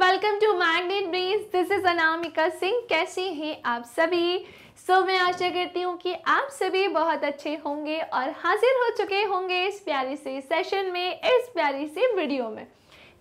welcome to Magnet Brains this is Anamika Singh कैसे हैं आप सभी सो so, मैं आशा करती हूँ कि आप सभी बहुत अच्छे होंगे और हाजिर हो चुके होंगे इस प्यारी से सेशन में इस प्यारी से वीडियो में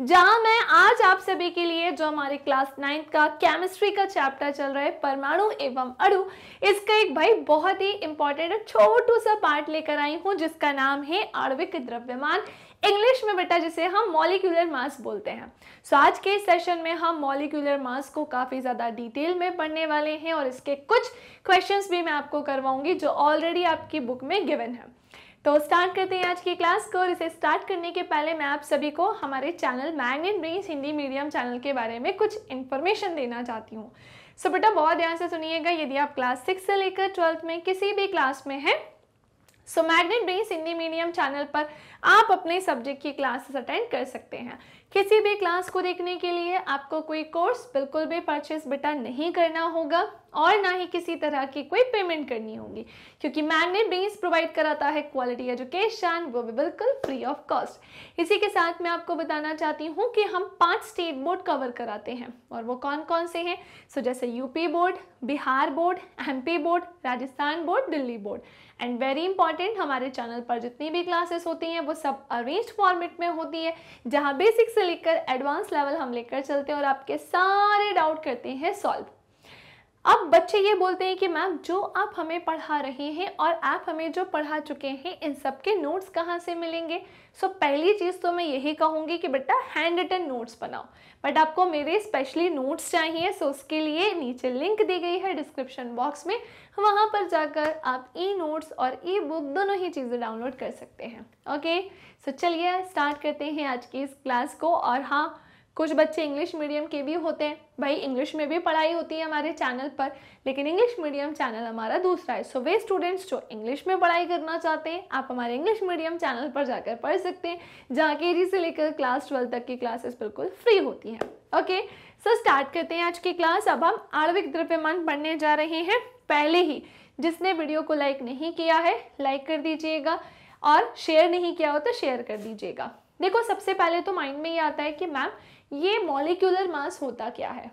जहाँ मैं आज आप सभी के लिए जो हमारे क्लास नाइन्थ का केमिस्ट्री का चैप्टर चल रहा है परमाणु एवं अड़ु इसका एक भाई बहुत ही इंपॉर्टेंट छोटू सा पार्ट लेकर आई हूँ जिसका नाम है आणविक द्रव्यमान इंग्लिश में बेटा जिसे हम मॉलिक्यूलर मास बोलते हैं सो आज के सेशन में हम मॉलिक्यूलर मास को काफ़ी ज़्यादा डिटेल में पढ़ने वाले हैं और इसके कुछ क्वेश्चंस भी मैं आपको करवाऊंगी जो ऑलरेडी आपकी बुक में गिवन है तो स्टार्ट करते हैं आज की क्लास को और इसे स्टार्ट करने के पहले मैं आप सभी को हमारे channel Magnet Brains Hindi medium channel के बारे में कुछ इन्फॉर्मेशन देना चाहती हूँ सो बेटा बहुत ध्यान से सुनिएगा यदि आप क्लास सिक्स से लेकर ट्वेल्थ में किसी भी क्लास में हैं so Magnet Brains Hindi medium channel पर आप अपने सब्जेक्ट की क्लासेस अटेंड कर सकते हैं किसी भी क्लास को देखने के लिए आपको कोई कोर्स बिल्कुल भी परचेस बेटा नहीं करना होगा और ना ही किसी तरह की कोई पेमेंट करनी होगी क्योंकि मैम ने बेस प्रोवाइड कराता है क्वालिटी एजुकेशन वो भी बिल्कुल फ्री ऑफ कॉस्ट इसी के साथ मैं आपको बताना चाहती हूँ कि हम पांच स्टेट बोर्ड कवर कराते हैं और वो कौन कौन से हैं सो जैसे UP board Bihar board M board Rajasthan board Delhi board and very important हमारे चैनल पर जितनी भी क्लासेस होती हैं वो सब अरेंज फॉर्मेट में होती है जहाँ बेसिक से लेकर एडवांस लेवल हम लेकर चलते हैं और आपके सारे डाउट करते हैं सॉल्व अब बच्चे ये बोलते हैं कि मैम जो आप हमें पढ़ा रहे हैं और आप हमें जो पढ़ा चुके हैं इन सब के नोट्स कहाँ से मिलेंगे सो so, पहली चीज़ तो मैं यही कहूँगी कि बेटा हैंड रिटन नोट्स बनाओ बट आपको मेरे स्पेशली नोट्स चाहिए सो so उसके लिए नीचे लिंक दी गई है डिस्क्रिप्शन बॉक्स में वहाँ पर जाकर आप ई नोट्स और ई बुक दोनों ही चीज़ें डाउनलोड कर सकते हैं ओके सो so, चलिए स्टार्ट करते हैं आज की इस क्लास को और हाँ कुछ बच्चे इंग्लिश मीडियम के भी होते हैं भाई इंग्लिश में भी पढ़ाई होती है हमारे चैनल पर लेकिन इंग्लिश मीडियम चैनल हमारा दूसरा है सो वे स्टूडेंट्स जो इंग्लिश में पढ़ाई करना चाहते हैं आप हमारे इंग्लिश मीडियम चैनल पर जाकर पढ़ सकते हैं जहाँ के जी से लेकर क्लास ट्वेल्व तक की क्लासेस बिल्कुल फ्री होती हैं ओके सर स्टार्ट करते हैं आज की क्लास अब हम आर्विक द्रव्यमान पढ़ने जा रहे हैं पहले ही जिसने वीडियो को लाइक नहीं किया है लाइक कर दीजिएगा और शेयर नहीं किया हो तो शेयर कर दीजिएगा देखो सबसे पहले तो माइंड में ये आता है कि मैम ये मॉलिक्यूलर मास होता क्या है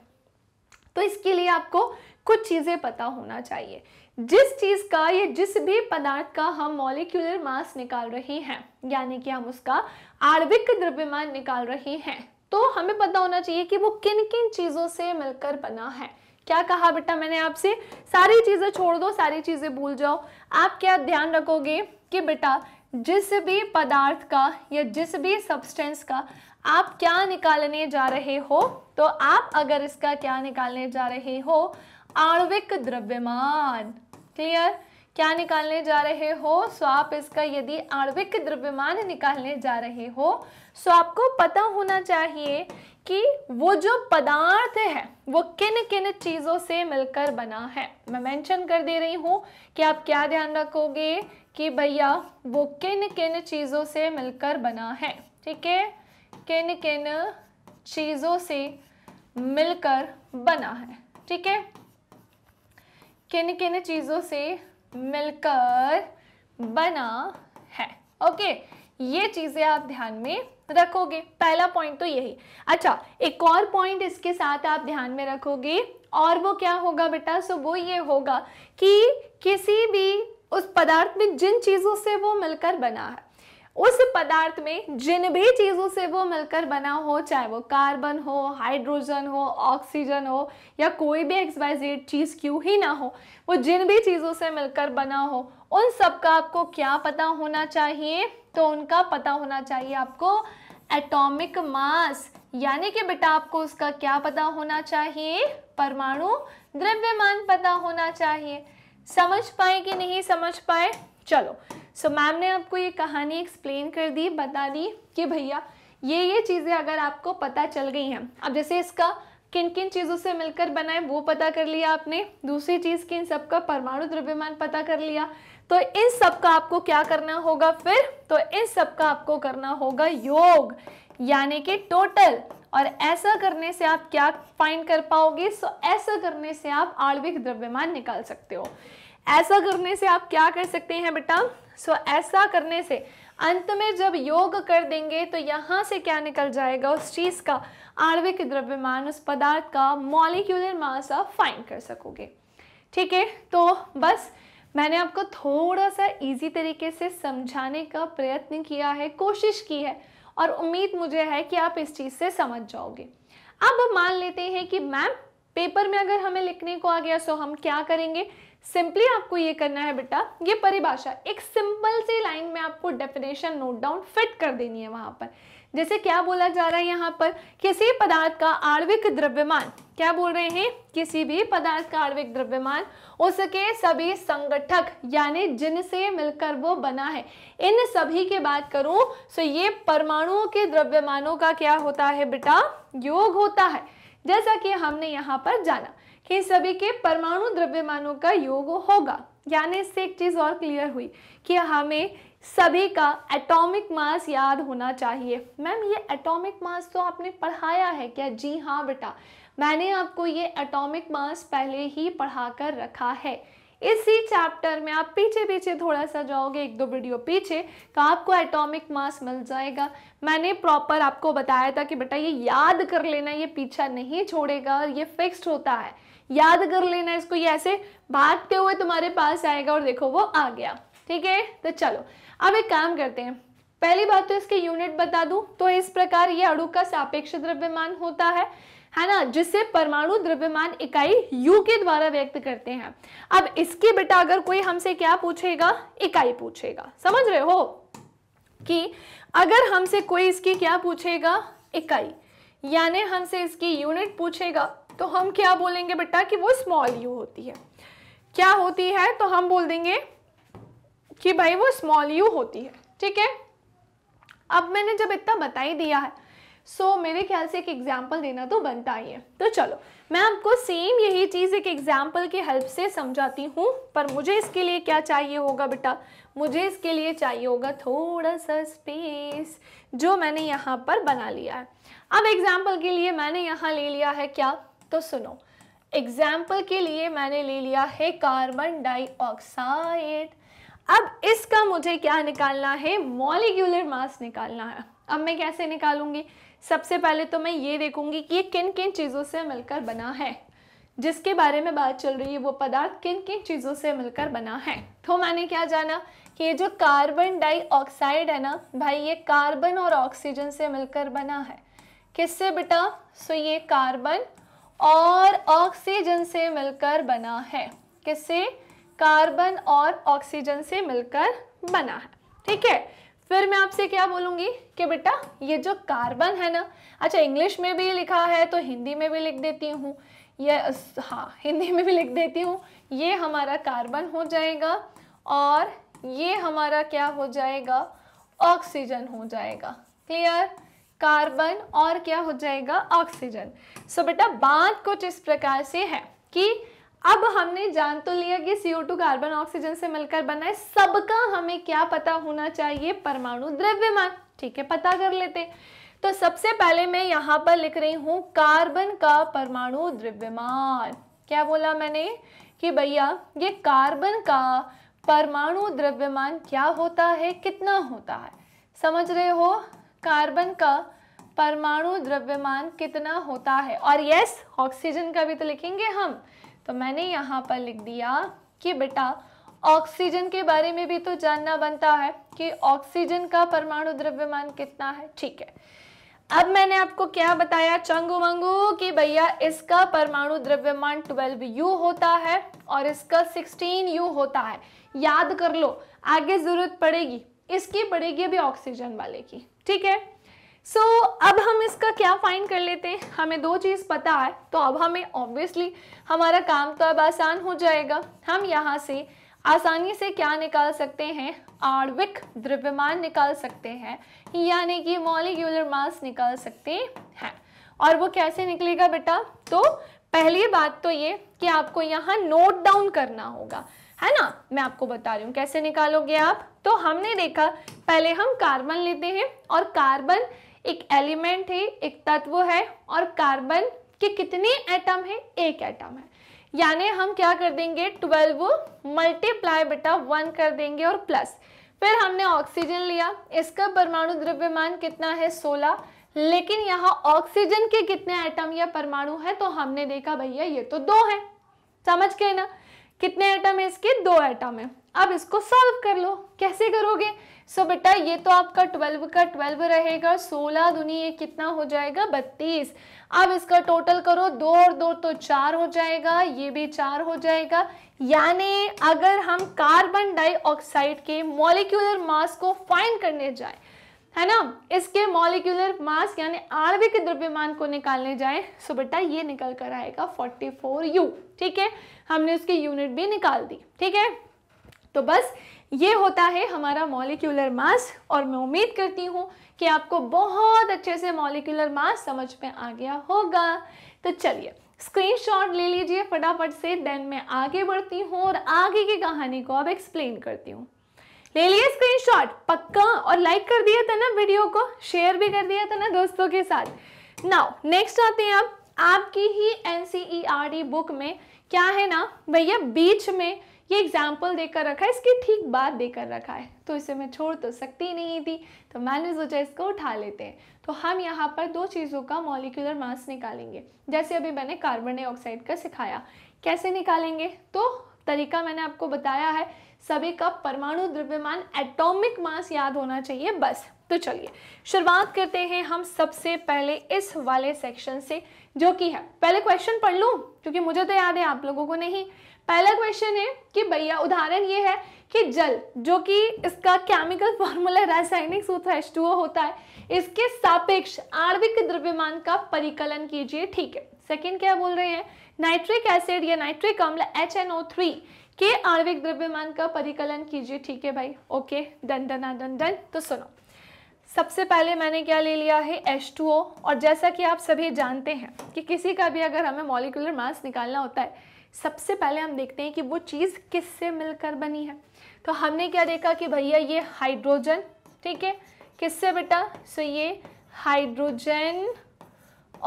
तो इसके लिए आपको कुछ चीज़ें पता होना चाहिए जिस चीज़ का या जिस भी पदार्थ का हम मॉलिक्यूलर मास निकाल रहे हैं यानी कि हम उसका आर्विक द्रव्यमान निकाल रहे हैं तो हमें पता होना चाहिए कि वो किन किन चीज़ों से मिलकर बना है क्या कहा बेटा मैंने आपसे सारी चीज़ें छोड़ दो सारी चीज़ें भूल जाओ आप क्या ध्यान रखोगे कि बेटा जिस भी पदार्थ का या जिस भी सब्सटेंस का आप क्या निकालने जा रहे हो तो आप अगर इसका क्या निकालने जा रहे हो आणविक द्रव्यमान क्लियर क्या निकालने जा रहे हो सो आप इसका यदि आणविक द्रव्यमान निकालने जा रहे हो सो आपको पता होना चाहिए कि वो जो पदार्थ है वो किन किन चीज़ों से मिलकर बना है मैं मेंशन कर दे रही हूँ कि आप क्या ध्यान रखोगे कि भैया वो किन किन चीज़ों से मिलकर बना है ठीक है किन किन चीज़ों से मिलकर बना है ठीक है किन किन चीज़ों से मिलकर बना है ओके ये चीज़ें आप ध्यान में रखोगे पहला पॉइंट तो यही अच्छा एक और पॉइंट इसके साथ आप ध्यान में रखोगे और वो क्या होगा बेटा सो वो ये होगा कि किसी भी उस पदार्थ में जिन चीज़ों से वो मिलकर बना है उस पदार्थ में जिन भी चीज़ों से वो मिलकर बना हो चाहे वो कार्बन हो हाइड्रोजन हो ऑक्सीजन हो या कोई भी एक्सवाइजेड चीज़ क्यों ही ना हो वो जिन भी चीज़ों से मिलकर बना हो उन सब का आपको क्या पता होना चाहिए तो उनका पता होना चाहिए आपको एटॉमिक मास यानी कि बेटा आपको उसका क्या पता होना चाहिए परमाणु द्रव्यमान पता होना चाहिए समझ पाए कि नहीं समझ पाए चलो सो so, मैम ने आपको ये कहानी एक्सप्लेन कर दी बता दी कि भैया ये ये चीज़ें अगर आपको पता चल गई हैं अब जैसे इसका किन किन चीज़ों से मिलकर बनाए वो पता कर लिया आपने दूसरी चीज़ किन इन सब का परमाणु द्रव्यमान पता कर लिया तो इन सब का आपको क्या करना होगा फिर तो इन सब का आपको करना होगा योग यानी कि टोटल और ऐसा करने से आप क्या फाइंड कर पाओगे सो ऐसा करने से आप आणविक द्रव्यमान निकाल सकते हो ऐसा करने से आप क्या कर सकते हैं बेटा सो so, ऐसा करने से अंत में जब योग कर देंगे तो यहाँ से क्या निकल जाएगा उस चीज़ का आणविक द्रव्यमान उस पदार्थ का मॉलिक्यूलर मास आप फाइन कर सकोगे ठीक है तो बस मैंने आपको थोड़ा सा इजी तरीके से समझाने का प्रयत्न किया है कोशिश की है और उम्मीद मुझे है कि आप इस चीज़ से समझ जाओगे अब मान लेते हैं कि मैम पेपर में अगर हमें लिखने को आ गया सो हम क्या करेंगे सिंपली आपको ये करना है बेटा ये परिभाषा एक सिंपल सी लाइन में आपको डेफिनेशन नोट डाउन फिट कर देनी है वहां पर जैसे क्या बोला जा रहा है यहाँ पर किसी पदार्थ का आर्विक द्रव्यमान क्या बोल रहे हैं किसी भी पदार्थ का आर्विक द्रव्यमान उसके सभी संगठक यानी जिनसे मिलकर वो बना है इन सभी की बात करूं तो ये परमाणुओं के द्रव्यमानों का क्या होता है बेटा योग होता है जैसा कि हमने यहाँ पर जाना कि सभी के परमाणु द्रव्यमानों का योग होगा यानी इससे एक चीज़ और क्लियर हुई कि हमें सभी का एटॉमिक मास याद होना चाहिए मैम ये एटॉमिक मास तो आपने पढ़ाया है क्या जी हाँ बेटा मैंने आपको ये एटॉमिक मास पहले ही पढ़ा कर रखा है इसी चैप्टर में आप पीछे पीछे थोड़ा सा जाओगे एक दो वीडियो पीछे तो आपको एटॉमिक मास मिल जाएगा मैंने प्रॉपर आपको बताया था कि बेटा ये याद कर लेना ये पीछा नहीं छोड़ेगा और ये फिक्स्ड होता है याद कर लेना इसको ये ऐसे भागते हुए तुम्हारे पास आएगा और देखो वो आ गया ठीक है तो चलो अब एक काम करते हैं पहली बात तो इसके यूनिट बता दूं तो इस प्रकार ये अड़ू का सापेक्ष द्रव्यमान होता है है ना जिसे परमाणु द्रव्यमान इकाई यू के द्वारा व्यक्त करते हैं अब इसकी बेटा अगर कोई हमसे क्या पूछेगा इकाई पूछेगा समझ रहे हो कि अगर हमसे कोई इसकी क्या पूछेगा इकाई यानी हमसे इसकी यूनिट पूछेगा तो हम क्या बोलेंगे बेटा कि वो स्मॉल यू होती है क्या होती है तो हम बोल देंगे कि भाई वो स्मॉल यू होती है ठीक है अब मैंने जब इतना बता ही दिया है सो so, मेरे ख्याल से एक एग्जाम्पल देना तो बनता ही है तो चलो मैं आपको सेम यही चीज़ एक एग्जाम्पल की हेल्प से समझाती हूँ पर मुझे इसके लिए क्या चाहिए होगा बेटा मुझे इसके लिए चाहिए होगा थोड़ा सा स्पेस जो मैंने यहाँ पर बना लिया है अब एग्जाम्पल के लिए मैंने यहाँ ले लिया है क्या तो सुनो एग्जाम्पल के लिए मैंने ले लिया है कार्बन डाइऑक्साइड अब इसका मुझे क्या निकालना है मॉलिक्यूलर मास निकालना है अब मैं कैसे निकालूंगी सबसे पहले तो मैं ये देखूंगी कि ये किन किन चीज़ों से मिलकर बना है जिसके बारे में बात चल रही है वो पदार्थ किन किन चीज़ों से मिलकर बना है तो मैंने क्या जाना कि ये जो कार्बन डाइऑक्साइड है ना भाई ये कार्बन और ऑक्सीजन से मिलकर बना है किससे बेटा सो ये कार्बन और ऑक्सीजन से मिलकर बना है किससे कार्बन और ऑक्सीजन से मिलकर बना है ठीक है फिर मैं आपसे क्या बोलूँगी कि बेटा ये जो कार्बन है ना अच्छा इंग्लिश में भी लिखा है तो हिंदी में भी लिख देती हूँ ये हाँ हिंदी में भी लिख देती हूँ ये हमारा कार्बन हो जाएगा और ये हमारा क्या हो जाएगा ऑक्सीजन हो जाएगा क्लियर कार्बन और क्या हो जाएगा ऑक्सीजन सो so, बेटा बात कुछ इस प्रकार से है कि अब हमने जान तो लिया कि CO2 कार्बन ऑक्सीजन से मिलकर बना है सबका हमें क्या पता होना चाहिए परमाणु द्रव्यमान ठीक है पता कर लेते तो सबसे पहले मैं यहां पर लिख रही हूँ कार्बन का परमाणु द्रव्यमान क्या बोला मैंने कि भैया ये कार्बन का परमाणु द्रव्यमान क्या होता है कितना होता है समझ रहे हो कार्बन का परमाणु द्रव्यमान कितना होता है और यस ऑक्सीजन का भी तो लिखेंगे हम तो मैंने यहाँ पर लिख दिया कि बेटा ऑक्सीजन के बारे में भी तो जानना बनता है कि ऑक्सीजन का परमाणु द्रव्यमान कितना है ठीक है अब मैंने आपको क्या बताया चंगू मंगू कि भैया इसका परमाणु द्रव्यमान 12U होता है और इसका 16U होता है याद कर लो आगे ज़रूरत पड़ेगी इसकी पड़ेगी अभी ऑक्सीजन वाले की ठीक है सो so, अब हम इसका क्या फाइंड कर लेते हैं हमें दो चीज़ पता है तो अब हमें ऑब्वियसली हमारा काम तो अब आसान हो जाएगा हम यहाँ से आसानी से क्या निकाल सकते हैं आणविक द्रव्यमान निकाल सकते हैं यानी कि मॉलिक्यूलर मास निकाल सकते हैं और वो कैसे निकलेगा बेटा तो पहली बात तो ये कि आपको यहाँ नोट डाउन करना होगा है ना मैं आपको बता रही हूँ कैसे निकालोगे आप तो हमने देखा पहले हम कार्बन लेते हैं और कार्बन एक एलिमेंट है एक तत्व है और कार्बन के कितने एटम है एक एटम है यानी हम क्या कर देंगे ट्वेल्व मल्टीप्लाई बेटा वन कर देंगे और प्लस फिर हमने ऑक्सीजन लिया इसका परमाणु द्रव्यमान कितना है सोलह लेकिन यहाँ ऑक्सीजन के कितने एटम या परमाणु है तो हमने देखा भैया ये तो दो है समझ के ना कितने एटम है इसके दो एटम है अब इसको सॉल्व कर लो कैसे करोगे सो so, बेटा ये तो आपका ट्वेल्व का ट्वेल्व रहेगा सोलह दुनी ये कितना हो जाएगा बत्तीस अब इसका टोटल करो दो और दो तो चार हो जाएगा ये भी चार हो जाएगा यानी अगर हम कार्बन डाइऑक्साइड के मॉलिक्यूलर मास को फाइंड करने जाए है ना इसके मॉलिक्यूलर मास यानी आणविक द्रव्यमान को निकालने जाए सो बेटा ये निकल कर आएगा 44 यू ठीक है हमने उसकी यूनिट भी निकाल दी ठीक है तो बस ये होता है हमारा मॉलिक्यूलर मास और मैं उम्मीद करती हूँ कि आपको बहुत अच्छे से मॉलिक्यूलर मास समझ में आ गया होगा तो चलिए स्क्रीनशॉट ले लीजिए फटाफट से देन मैं आगे बढ़ती हूँ और आगे की कहानी को अब एक्सप्लेन करती हूँ ले लिए स्क्रीनशॉट पक्का और लाइक कर दिया था ना वीडियो को शेयर भी कर दिया था ना दोस्तों के साथ नाउ नेक्स्ट आते हैं आप आपकी ही एन बुक e में क्या है ना भैया बीच में ये एग्जाम्पल देकर रखा है इसकी ठीक बात देकर रखा है तो इसे मैं छोड़ तो सकती नहीं थी तो मैंने सोचा इसको उठा लेते हैं तो हम यहाँ पर दो चीज़ों का मॉलिकुलर मास निकालेंगे जैसे अभी मैंने कार्बन डाइऑक्साइड का सिखाया कैसे निकालेंगे तो तरीका मैंने आपको बताया है सभी का परमाणु द्रव्यमान एटॉमिक मास याद होना चाहिए बस तो चलिए शुरुआत करते हैं हम सबसे पहले इस वाले सेक्शन से जो कि है पहले क्वेश्चन पढ़ लू क्योंकि मुझे तो याद है आप लोगों को नहीं पहला क्वेश्चन है कि भैया उदाहरण ये है कि जल जो कि इसका केमिकल फॉर्मूला रासायनिक सूत्र एच होता है इसके सापेक्ष आणविक द्रव्यमान का परिकलन कीजिए ठीक है सेकेंड क्या बोल रहे हैं नाइट्रिक एसिड या नाइट्रिक अम्ल एच के आणविक द्रव्यमान का परिकलन कीजिए ठीक है भाई okay done done done done तो सुनो सबसे पहले मैंने क्या ले लिया है H2O और जैसा कि आप सभी जानते हैं कि किसी का भी अगर हमें मॉलिकुलर मास निकालना होता है सबसे पहले हम देखते हैं कि वो चीज़ किससे मिलकर बनी है तो हमने क्या देखा कि भैया ये हाइड्रोजन ठीक है किससे बेटा सो ये हाइड्रोजन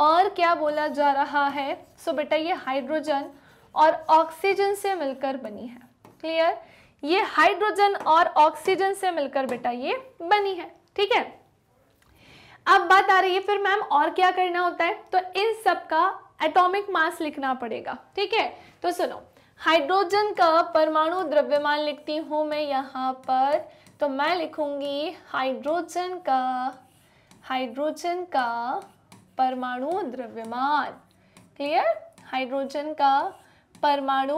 और क्या बोला जा रहा है सो बेटा ये हाइड्रोजन और ऑक्सीजन से मिलकर बनी है क्लियर ये हाइड्रोजन और ऑक्सीजन से मिलकर बेटा ये बनी है ठीक है अब बात आ रही है फिर मैम और क्या करना होता है तो इन सब का एटॉमिक मास लिखना पड़ेगा ठीक है तो सुनो हाइड्रोजन का परमाणु द्रव्यमान लिखती हूं मैं यहां पर तो मैं लिखूंगी हाइड्रोजन का हाइड्रोजन का परमाणु द्रव्यमान क्लियर हाइड्रोजन का परमाणु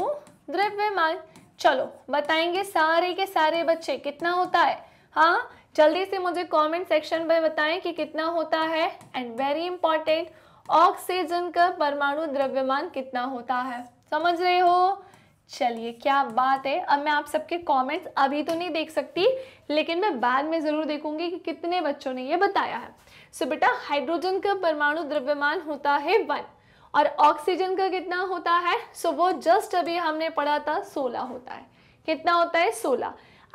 द्रव्यमान चलो बताएंगे सारे के सारे बच्चे कितना होता है हाँ जल्दी से मुझे कमेंट सेक्शन में बताएं कि कितना होता है एंड वेरी इंपॉर्टेंट ऑक्सीजन का परमाणु द्रव्यमान कितना होता है समझ रहे हो चलिए क्या बात है अब मैं आप सबके कमेंट्स अभी तो नहीं देख सकती लेकिन मैं बाद में ज़रूर देखूंगी कि कितने बच्चों ने ये बताया है सो बेटा हाइड्रोजन का परमाणु द्रव्यमान होता है वन और ऑक्सीजन का कितना होता है सो so, वो जस्ट अभी हमने पढ़ा था सोलह होता है कितना होता है सोलह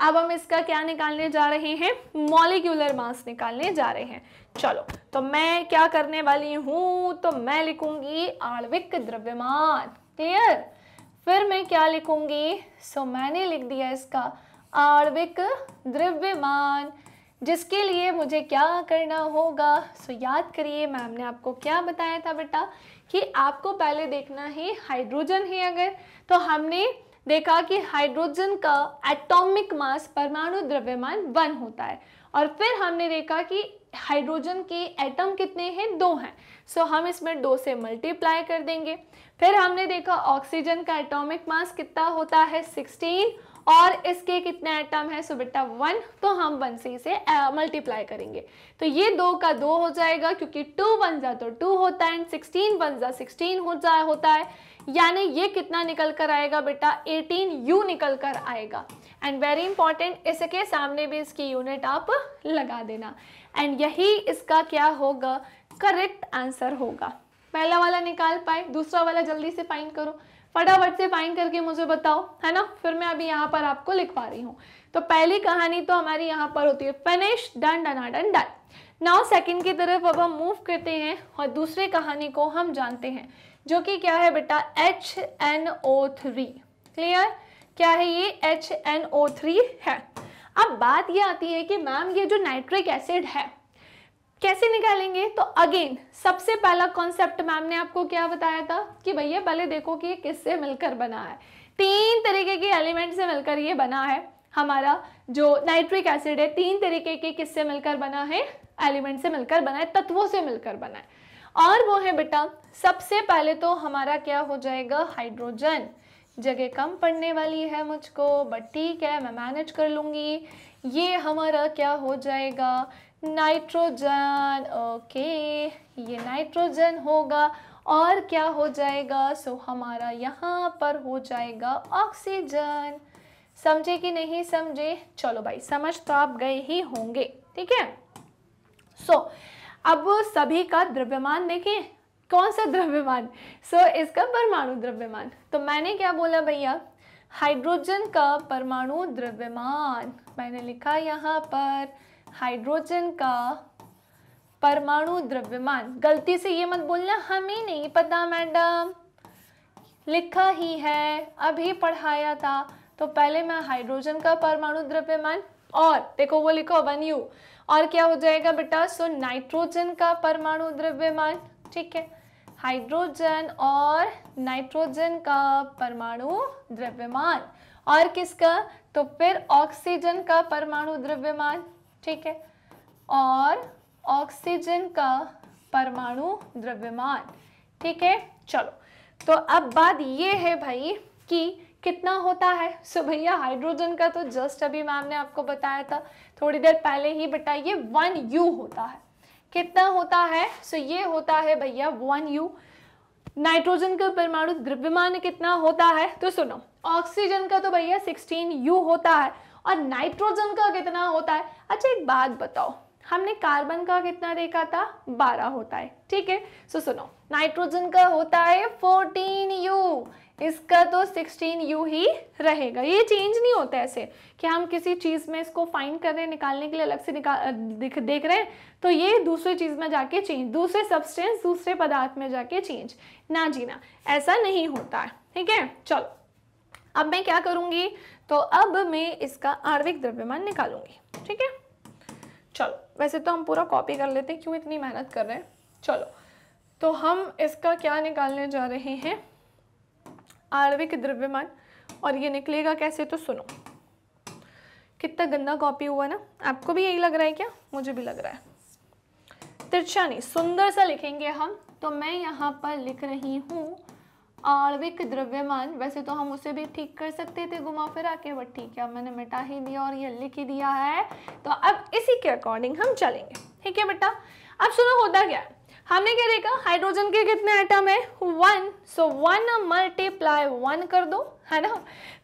अब हम इसका क्या निकालने जा रहे हैं मॉलिक्यूलर मास निकालने जा रहे हैं चलो तो मैं क्या करने वाली हूं तो मैं लिखूंगी आणविक द्रव्यमान क्लियर फिर मैं क्या लिखूंगी सो so, मैंने लिख दिया इसका आणविक द्रव्यमान जिसके लिए मुझे क्या करना होगा सो so, याद करिए मैम ने आपको क्या बताया था बेटा कि आपको पहले देखना है हाइड्रोजन है अगर तो हमने देखा कि हाइड्रोजन का एटॉमिक मास परमाणु द्रव्यमान वन होता है और फिर हमने देखा कि हाइड्रोजन के एटम कितने हैं दो हैं सो हम इसमें दो से मल्टीप्लाई कर देंगे फिर हमने देखा ऑक्सीजन का एटॉमिक मास कितना होता है सिक्सटीन और इसके कितने एटम है सो बेटा वन तो हम वन से इसे मल्टीप्लाई करेंगे तो ये दो का दो हो जाएगा क्योंकि टू वन जा तो टू होता है एंड सिक्सटीन वन जा सिक्सटीन हो जा होता है यानी ये कितना निकल कर आएगा बेटा एटीन यू निकल कर आएगा एंड वेरी इंपॉर्टेंट इसके सामने भी इसकी यूनिट आप लगा देना एंड यही इसका क्या होगा करेक्ट आंसर होगा पहला वाला निकाल पाए दूसरा वाला जल्दी से फाइंड करो फटाफट से फाइन करके मुझे बताओ है ना फिर मैं अभी यहाँ पर आपको लिखवा रही हूँ तो पहली कहानी तो हमारी यहाँ पर होती है finish done done done done now second की तरफ अब हम मूव करते हैं और दूसरी कहानी को हम जानते हैं जो कि क्या है बेटा H N O three clear क्या है ये एच एन ओ थ्री है अब बात ये आती है कि मैम ये जो नाइट्रिक एसिड है कैसे निकालेंगे तो अगेन सबसे पहला कॉन्सेप्ट मैम ने आपको क्या बताया था कि भैया पहले देखो कि ये किससे मिलकर बना है तीन तरीके के एलिमेंट से मिलकर ये बना है हमारा जो नाइट्रिक एसिड है तीन तरीके के किससे मिलकर बना है एलिमेंट से मिलकर बना है तत्वों से मिलकर बना है और वो है बेटा सबसे पहले तो हमारा क्या हो जाएगा हाइड्रोजन जगह कम पड़ने वाली है मुझको बट ठीक है मैं मैनेज कर लूँगी ये हमारा क्या हो जाएगा नाइट्रोजन ओके ये नाइट्रोजन होगा और क्या हो जाएगा सो so, हमारा यहाँ पर हो जाएगा ऑक्सीजन समझे कि नहीं समझे चलो भाई समझ तो आप गए ही होंगे ठीक है सो अब सभी का द्रव्यमान देखें कौन सा द्रव्यमान सो so, इसका परमाणु द्रव्यमान तो मैंने क्या बोला भैया हाइड्रोजन का परमाणु द्रव्यमान मैंने लिखा यहाँ पर हाइड्रोजन का परमाणु द्रव्यमान गलती से ये मत बोलना हमें नहीं पता मैडम लिखा ही है अभी पढ़ाया था तो पहले मैं हाइड्रोजन का परमाणु द्रव्यमान और देखो वो लिखो वन यू और क्या हो जाएगा बेटा सो नाइट्रोजन का परमाणु द्रव्यमान ठीक है हाइड्रोजन और नाइट्रोजन का परमाणु द्रव्यमान और किसका तो फिर ऑक्सीजन का परमाणु द्रव्यमान ठीक है और ऑक्सीजन का परमाणु द्रव्यमान ठीक है चलो तो अब बात ये है भाई कि कितना होता है सो भैया हाइड्रोजन का तो जस्ट अभी मैम ने आपको बताया था थोड़ी देर पहले ही बताइए वन यू होता है कितना होता है सो ये होता है भैया वन यू नाइट्रोजन का परमाणु द्रव्यमान कितना होता है तो सुनो ऑक्सीजन का तो भैया सिक्सटीन यू होता है और नाइट्रोजन का कितना होता है अच्छा एक बात बताओ हमने कार्बन का कितना देखा था बारह होता है ठीक है सो सुनो नाइट्रोजन का होता है फोर्टीन यू इसका तो सिक्सटीन यू ही रहेगा ये चेंज नहीं होता ऐसे कि हम किसी चीज़ में इसको फाइंड कर रहे हैं निकालने के लिए अलग से निकाल दिख देख रहे हैं तो ये दूसरी चीज़ में जाके चेंज दूसरे सब्सटेंस दूसरे पदार्थ में जाके चेंज ना जी ना ऐसा नहीं होता है ठीक है चलो अब मैं क्या करूंगी तो अब मैं इसका आर्विक द्रव्यमान निकालूंगी ठीक है चलो वैसे तो हम पूरा कॉपी कर लेते हैं क्यों इतनी मेहनत कर रहे हैं चलो तो हम इसका क्या निकालने जा रहे हैं आर्विक द्रव्यमान और ये निकलेगा कैसे तो सुनो कितना गंदा कॉपी हुआ ना आपको भी यही लग रहा है क्या मुझे भी लग रहा है तिरछा नहीं सुंदर सा लिखेंगे हम तो मैं यहाँ पर लिख रही हूँ आणविक द्रव्यमान वैसे तो हम उसे भी ठीक कर सकते थे घुमा फिरा के बट ठीक है मैंने मिटा ही दिया और ये लिख ही दिया है तो अब इसी के अकॉर्डिंग हम चलेंगे ठीक है बेटा अब सुनो होता क्या है हमने क्या देखा हाइड्रोजन के कितने आइटम है one so one multiply one कर दो है ना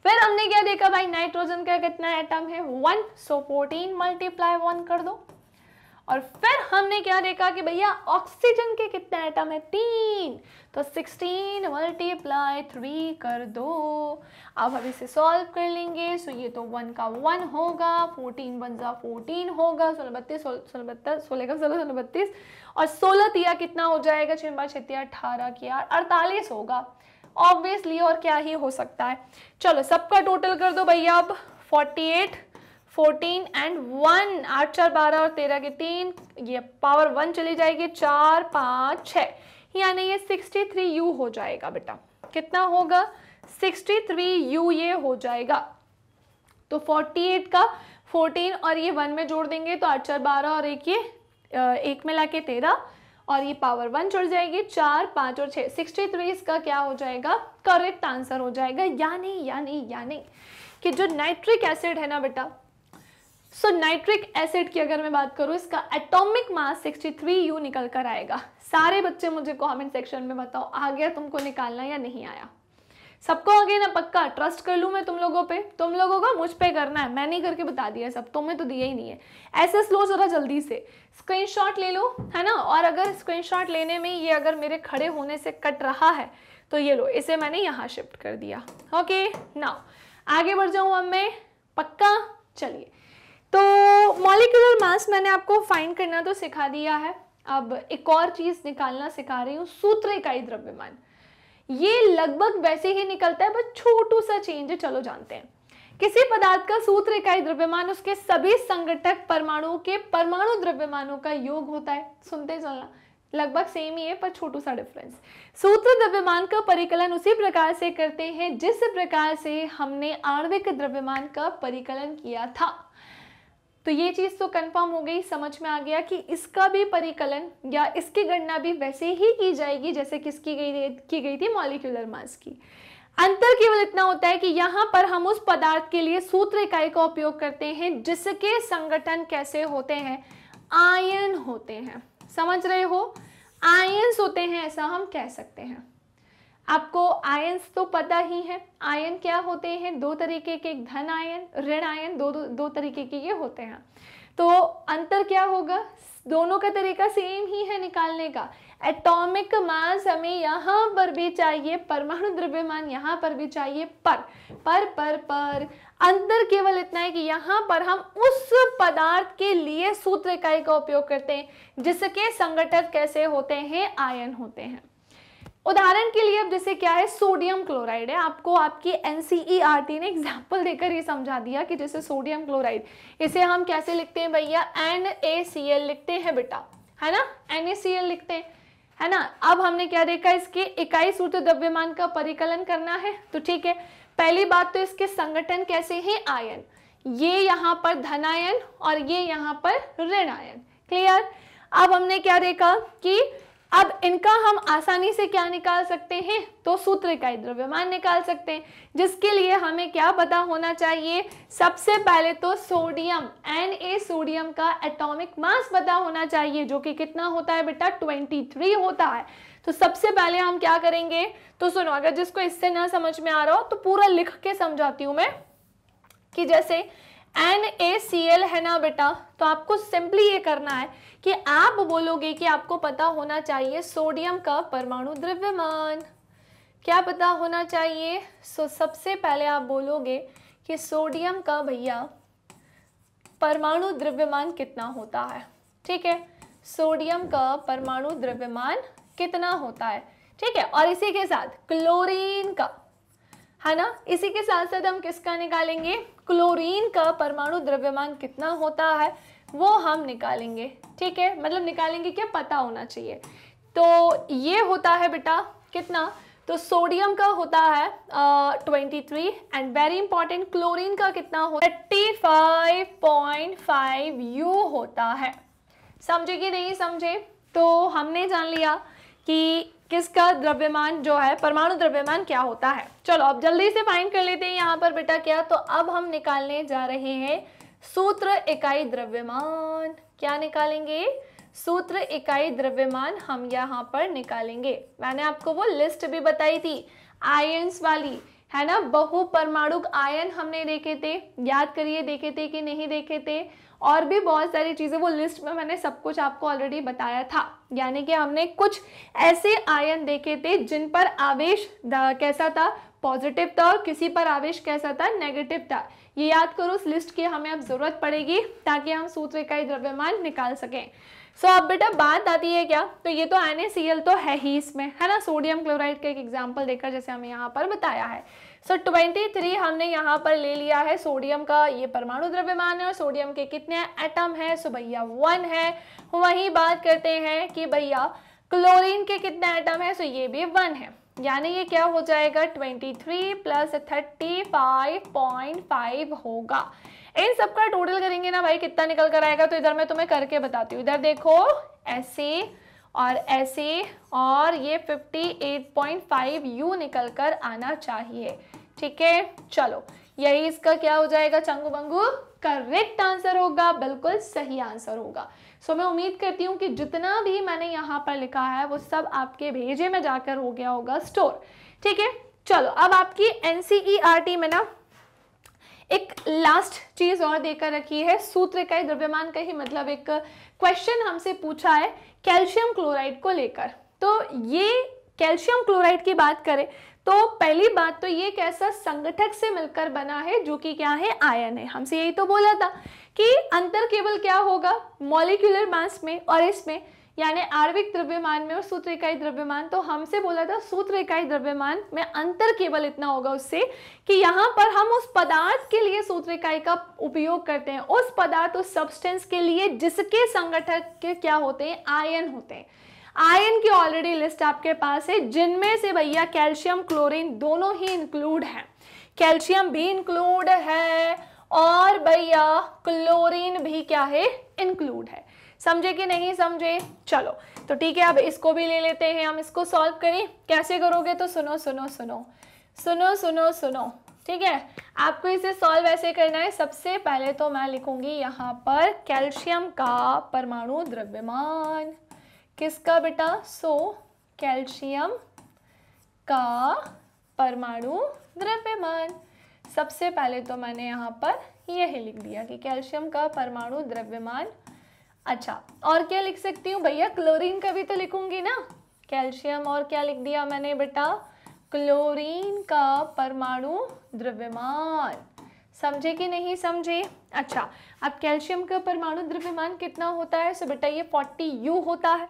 फिर हमने क्या देखा भाई नाइट्रोजन का कितना आइटम है one so fourteen multiply one कर दो और फिर हमने क्या देखा कि भैया ऑक्सीजन के कितने आइटम है तीन तो 16 मल्टीप्लाई थ्री कर दो अब हम इसे सॉल्व कर लेंगे सो ये तो वन का वन होगा फोर्टीन वन ज़ा फोर्टीन होगा सोलह बत्तीस सोलह बत्तर सोलह का सोलह सोलह बत्तीस और सोलह तिया कितना हो जाएगा छः बार छतिया अठारह किया अड़तालीस होगा ऑब्वियसली और क्या ही हो सकता है चलो सबका टोटल कर दो भैया अब forty eight fourteen and one आठ चार बारह और तेरह के तीन ये पावर वन चली जाएगी चार पाँच छ यानी ये सिक्सटी थ्री यू हो जाएगा बेटा कितना होगा सिक्सटी थ्री यू ये हो जाएगा तो फोर्टी एट का फोर्टीन और ये वन में जोड़ देंगे तो आठ चार बारह और एक ये एक में ला के तेरह और ये पावर वन चढ़ जाएगी चार पाँच और छः सिक्सटी थ्री इसका क्या हो जाएगा करेक्ट आंसर हो जाएगा यानी यानी यानी कि जो नाइट्रिक एसिड है ना बेटा सो नाइट्रिक एसिड की अगर मैं बात करूँ इसका एटॉमिक मास 63 यू निकल कर आएगा सारे बच्चे मुझे कमेंट सेक्शन में बताओ आ गया तुमको निकालना या नहीं आया सबको आ गया ना पक्का ट्रस्ट कर लूँ मैं तुम लोगों पे तुम लोगों को मुझ पे करना है मैं नहीं करके बता दिया सब तुम्हें तो दिया ही नहीं है ऐसे स्लो ज़रा जल्दी से स्क्रीनशॉट ले लो है ना और अगर स्क्रीनशॉट लेने में ये अगर मेरे खड़े होने से कट रहा है तो ये लो इसे मैंने यहाँ शिफ्ट कर दिया ओके नाउ आगे बढ़ जाऊँ अब मैं पक्का चलिए तो मॉलिकुलर मास मैंने आपको फाइंड करना तो सिखा दिया है अब एक और चीज़ निकालना सिखा रही हूँ सूत्र इकाई द्रव्यमान ये लगभग वैसे ही निकलता है बस छोटू सा चेंज है चलो जानते हैं किसी पदार्थ का सूत्र इकाई द्रव्यमान उसके सभी संगठक परमाणुओं के परमाणु द्रव्यमानों का योग होता है सुनते चलना लगभग सेम ही है पर छोटू सा डिफरेंस सूत्र द्रव्यमान का परिकलन उसी प्रकार से करते हैं जिस प्रकार से हमने आणविक द्रव्यमान का परिकलन किया था तो ये चीज़ तो कंफर्म हो गई समझ में आ गया कि इसका भी परिकलन या इसकी गणना भी वैसे ही की जाएगी जैसे किसकी गई की गई थी मॉलिक्यूलर मास की अंतर केवल इतना होता है कि यहाँ पर हम उस पदार्थ के लिए सूत्र इकाई का उपयोग करते हैं जिसके संगठन कैसे होते हैं आयन होते हैं समझ रहे हो आयन होते हैं ऐसा हम कह सकते हैं आपको आयन तो पता ही है आयन क्या होते हैं दो तरीके के धन आयन ऋण आयन दो दो, दो तरीके के ये होते हैं तो अंतर क्या होगा दोनों का तरीका सेम ही है निकालने का एटॉमिक मास हमें यहाँ पर भी चाहिए परमाणु द्रव्यमान यहाँ पर भी चाहिए पर पर पर पर अंतर केवल इतना है कि यहाँ पर हम उस पदार्थ के लिए सूत्र इकाई का उपयोग करते हैं जिसके संगठक कैसे होते हैं आयन होते हैं उदाहरण के लिए अब जैसे क्या है सोडियम क्लोराइड है आपको आपकी एन e ने एग्जाम्पल देकर ये समझा दिया कि जैसे सोडियम क्लोराइड इसे हम कैसे लिखते हैं भैया एन ए सी एल लिखते हैं बेटा है ना एन ए सी एल लिखते हैं है ना अब हमने क्या देखा इसके इकाई सूत्र द्रव्यमान का परिकलन करना है तो ठीक है पहली बात तो इसके संगठन कैसे है आयन ये यहाँ पर धनायन और ये यहाँ पर ऋण आयन क्लियर अब हमने क्या देखा कि अब इनका हम आसानी से क्या निकाल सकते हैं तो सूत्र का द्रव्यमान निकाल सकते हैं जिसके लिए हमें क्या पता होना चाहिए सबसे पहले तो सोडियम एन ए सोडियम का एटॉमिक मास पता होना चाहिए जो कि कितना होता है बेटा 23 होता है तो सबसे पहले हम क्या करेंगे तो सुनो अगर जिसको इससे ना समझ में आ रहा हो तो पूरा लिख के समझाती हूँ मैं कि जैसे एन ए सी एल है ना बेटा तो आपको सिंपली ये करना है कि आप बोलोगे कि आपको पता होना चाहिए सोडियम का परमाणु द्रव्यमान क्या पता होना चाहिए सो सबसे पहले आप बोलोगे कि सोडियम का भैया परमाणु द्रव्यमान कितना होता है ठीक है सोडियम का परमाणु द्रव्यमान कितना होता है ठीक है और इसी के साथ क्लोरीन का है ना इसी के साथ साथ हम किसका निकालेंगे क्लोरीन का परमाणु द्रव्यमान कितना होता है वो हम निकालेंगे ठीक है मतलब निकालेंगे क्या पता होना चाहिए तो ये होता है बेटा कितना तो सोडियम का होता है twenty three and very important chlorine का कितना होता है thirty five point five U होता है समझे कि नहीं समझे तो हमने जान लिया कि किसका द्रव्यमान जो है परमाणु द्रव्यमान क्या होता है चलो अब जल्दी से फाइन कर लेते हैं यहाँ पर बेटा क्या तो अब हम निकालने जा रहे हैं सूत्र इकाई द्रव्यमान क्या निकालेंगे सूत्र इकाई द्रव्यमान हम यहाँ पर निकालेंगे मैंने आपको वो लिस्ट भी बताई थी आयंस वाली है ना बहु परमाणु आयन हमने देखे थे याद करिए देखे थे कि नहीं देखे थे और भी बहुत सारी चीज़ें वो लिस्ट में मैंने सब कुछ आपको ऑलरेडी बताया था यानी कि हमने कुछ ऐसे आयन देखे थे जिन पर आवेश कैसा था पॉजिटिव था और किसी पर आवेश कैसा था नेगेटिव था ये याद करो उस लिस्ट की हमें अब ज़रूरत पड़ेगी ताकि हम सूत्र इकाई द्रव्यमान निकाल सकें सो so, अब बेटा बात आती है क्या तो ये तो एन तो है ही इसमें है ना सोडियम क्लोराइड का एक एग्जाम्पल देकर जैसे हमें यहाँ पर बताया है सो so, थ्री हमने यहाँ पर ले लिया है सोडियम का ये परमाणु द्रव्यमान है और सोडियम के कितने एटम हैं सो भैया वन है वही बात करते हैं कि भैया क्लोरीन के कितने एटम हैं सो ये भी वन है यानी ये क्या हो जाएगा 23 प्लस 35.5 होगा इन सबका टोटल करेंगे ना भाई कितना निकल कर आएगा तो इधर मैं तुम्हें करके बताती हूँ इधर देखो ऐसे और ऐसे और ये 58.5 यू निकल कर आना चाहिए ठीक है चलो यही इसका क्या हो जाएगा चंगू बंगू करेक्ट आंसर होगा बिल्कुल सही आंसर होगा सो so, मैं उम्मीद करती हूँ कि जितना भी मैंने यहाँ पर लिखा है वो सब आपके भेजे में जाकर हो गया होगा स्टोर ठीक है चलो अब आपकी एन e में ना एक लास्ट चीज और देकर रखी है सूत्र ही द्रव्यमान का ही मतलब एक क्वेश्चन हमसे पूछा है कैल्शियम क्लोराइड को लेकर तो ये कैल्शियम क्लोराइड की बात करें तो पहली बात तो ये कैसा संगठक से मिलकर बना है जो कि क्या है आयन है हमसे यही तो बोला था कि अंतर केवल क्या होगा मॉलिक्यूलर मास में और इसमें यानी आर्विक द्रव्यमान में और सूत्र इकाई द्रव्यमान तो हमसे बोला था सूत्र इकाई द्रव्यमान में अंतर केवल इतना होगा उससे कि यहाँ पर हम उस पदार्थ के लिए सूत्र इकाई का उपयोग करते हैं उस पदार्थ उस सब्सटेंस के लिए जिसके संगठक के क्या होते हैं आयन होते हैं आयन की ऑलरेडी लिस्ट आपके पास है जिनमें से भैया कैल्शियम क्लोरिन दोनों ही इंक्लूड हैं कैल्शियम भी इंक्लूड है और भैया क्लोरीन भी क्या है इंक्लूड है समझे कि नहीं समझे चलो तो ठीक है अब इसको भी ले लेते हैं हम इसको सॉल्व करें कैसे करोगे तो सुनो सुनो सुनो सुनो सुनो सुनो ठीक है आपको इसे सॉल्व ऐसे करना है सबसे पहले तो मैं लिखूंगी यहाँ पर कैल्शियम का परमाणु द्रव्यमान किसका बेटा सो कैल्शियम का परमाणु द्रव्यमान सबसे पहले तो मैंने यहाँ पर यह लिख दिया कि कैल्शियम का परमाणु द्रव्यमान अच्छा और क्या लिख सकती हूँ भैया क्लोरीन का भी तो लिखूंगी ना कैल्शियम और क्या लिख दिया मैंने बेटा क्लोरीन का परमाणु द्रव्यमान समझे कि नहीं समझे अच्छा अब कैल्शियम का परमाणु द्रव्यमान कितना होता है सो बेटा ये 40 यू होता है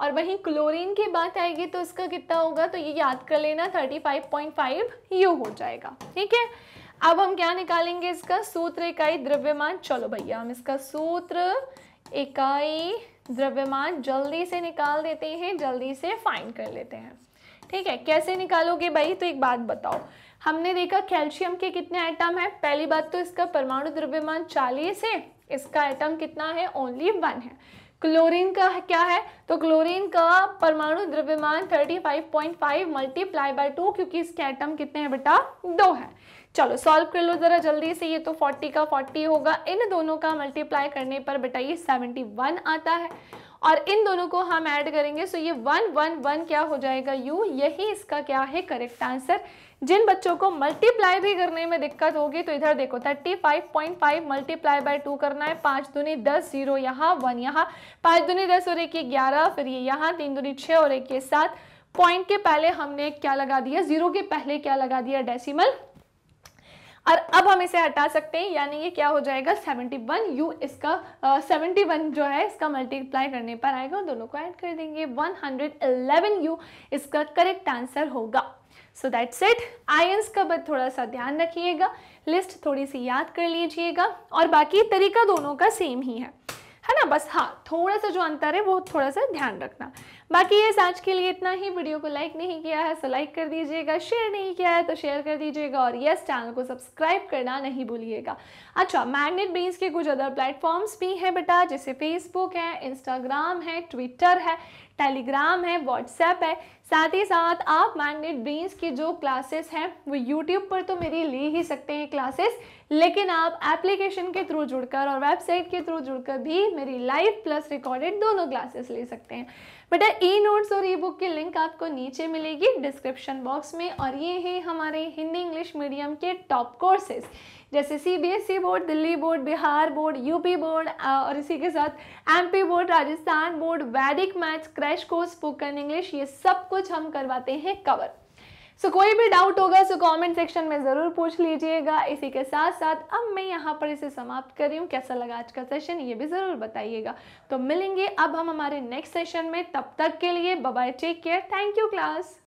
और वहीं क्लोरीन की बात आएगी तो इसका कितना होगा तो ये याद कर लेना 35.5 यू हो जाएगा ठीक है अब हम क्या निकालेंगे इसका सूत्र इकाई द्रव्यमान चलो भैया हम इसका सूत्र इकाई द्रव्यमान जल्दी से निकाल देते हैं जल्दी से फाइंड कर लेते हैं ठीक है कैसे निकालोगे भाई तो एक बात बताओ हमने देखा कैल्शियम के कितने आइटम है पहली बात तो इसका परमाणु द्रव्यमान चालीस है इसका आइटम कितना है ओनली वन है क्लोरीन का क्या है तो क्लोरीन का परमाणु द्रव्यमान 35.5 मल्टीप्लाई बाई टू क्योंकि इसके आइटम कितने हैं बेटा दो है चलो सॉल्व कर लो ज़रा जल्दी से ये तो 40 का 40 होगा इन दोनों का मल्टीप्लाई करने पर बेटा ये 71 आता है और इन दोनों को हम ऐड करेंगे सो ये वन वन वन क्या हो जाएगा यू यही इसका क्या है करेक्ट आंसर जिन बच्चों को मल्टीप्लाई भी करने में दिक्कत होगी तो इधर देखो thirty five point five multiply by two करना है पाँच दुनी दस जीरो यहाँ वन यहाँ पाँच दूनी दस और एक ग्यारह फिर ये यहाँ तीन दुनी छः और एक सात पॉइंट के पहले हमने क्या लगा दिया जीरो के पहले क्या लगा दिया डेसिमल और अब हम इसे हटा सकते हैं यानी ये क्या हो जाएगा 71 यू इसका uh, जो है इसका मल्टीप्लाई करने पर आएगा दोनों को ऐड कर देंगे 111 यू इसका करेक्ट आंसर होगा सो दैट्स इट आयंस का बस थोड़ा सा ध्यान रखिएगा लिस्ट थोड़ी सी याद कर लीजिएगा और बाकी तरीका दोनों का सेम ही है है ना बस हाँ थोड़ा सा जो अंतर है वो थोड़ा सा ध्यान रखना बाकी ये आज के लिए इतना ही वीडियो को लाइक नहीं किया है सो लाइक कर दीजिएगा शेयर नहीं किया है तो शेयर तो कर दीजिएगा और यस चैनल को सब्सक्राइब करना नहीं भूलिएगा अच्छा मैग्नेट बीन्स के कुछ अदर प्लेटफॉर्म्स भी हैं बेटा जैसे फेसबुक है इंस्टाग्राम है ट्विटर है टेलीग्राम है व्हाट्सएप है साथ ही साथ आप मैग्नेट ब्रेन्स की जो क्लासेस हैं वो यूट्यूब पर तो मेरी ले ही सकते हैं क्लासेस लेकिन आप एप्लीकेशन के थ्रू जुड़कर और वेबसाइट के थ्रू जुड़कर भी मेरी लाइव प्लस रिकॉर्डेड दोनों क्लासेस ले सकते हैं बेटा ई नोट्स और ई बुक की लिंक आपको नीचे मिलेगी डिस्क्रिप्शन बॉक्स में और ये हैं हमारे हिंदी इंग्लिश मीडियम के टॉप कोर्सेज जैसे C B S E board Delhi board Bihar board UP board और इसी के साथ M P board Rajasthan board Vedic maths crash course spoken English ये सब कुछ हम करवाते हैं कवर सो so, कोई भी डाउट होगा सो कमेंट सेक्शन में ज़रूर पूछ लीजिएगा इसी के साथ साथ अब मैं यहाँ पर इसे समाप्त कर रही हूँ कैसा लगा आज का सेशन ये भी ज़रूर बताइएगा तो मिलेंगे अब हम हमारे नेक्स्ट सेशन में तब तक के लिए bye take care thank you class